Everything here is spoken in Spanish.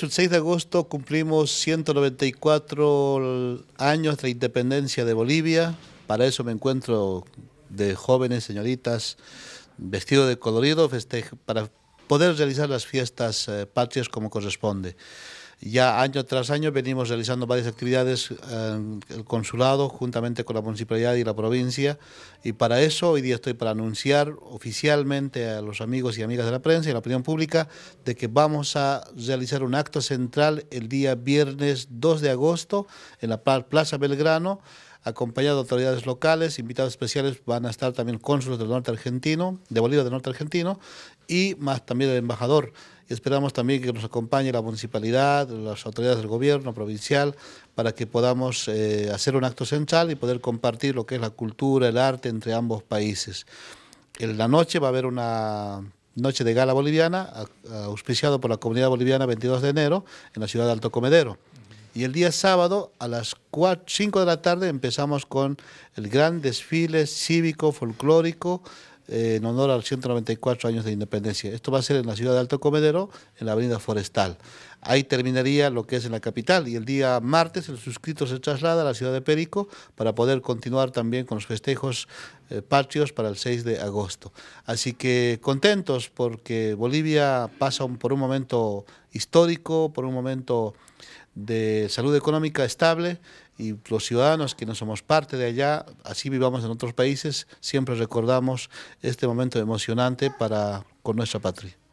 El 6 de agosto cumplimos 194 años de la independencia de Bolivia. Para eso me encuentro de jóvenes señoritas vestido de colorido para poder realizar las fiestas eh, patrias como corresponde. Ya año tras año venimos realizando varias actividades en eh, el consulado juntamente con la municipalidad y la provincia y para eso hoy día estoy para anunciar oficialmente a los amigos y amigas de la prensa y la opinión pública de que vamos a realizar un acto central el día viernes 2 de agosto en la Plaza Belgrano acompañado de autoridades locales, invitados especiales van a estar también cónsules del norte argentino, de Bolivia del norte argentino y más también el embajador y esperamos también que nos acompañe la municipalidad, las autoridades del gobierno provincial, para que podamos eh, hacer un acto central y poder compartir lo que es la cultura, el arte entre ambos países. En la noche va a haber una noche de gala boliviana, auspiciado por la comunidad boliviana 22 de enero en la ciudad de Alto Comedero. Y el día sábado a las 5 de la tarde empezamos con el gran desfile cívico, folclórico, eh, en honor a los 194 años de independencia. Esto va a ser en la ciudad de Alto Comedero, en la avenida Forestal. Ahí terminaría lo que es en la capital y el día martes el suscrito se traslada a la ciudad de Perico para poder continuar también con los festejos eh, patrios para el 6 de agosto. Así que contentos porque Bolivia pasa por un momento histórico, por un momento de salud económica estable y los ciudadanos que no somos parte de allá, así vivamos en otros países, siempre recordamos este momento emocionante para con nuestra patria.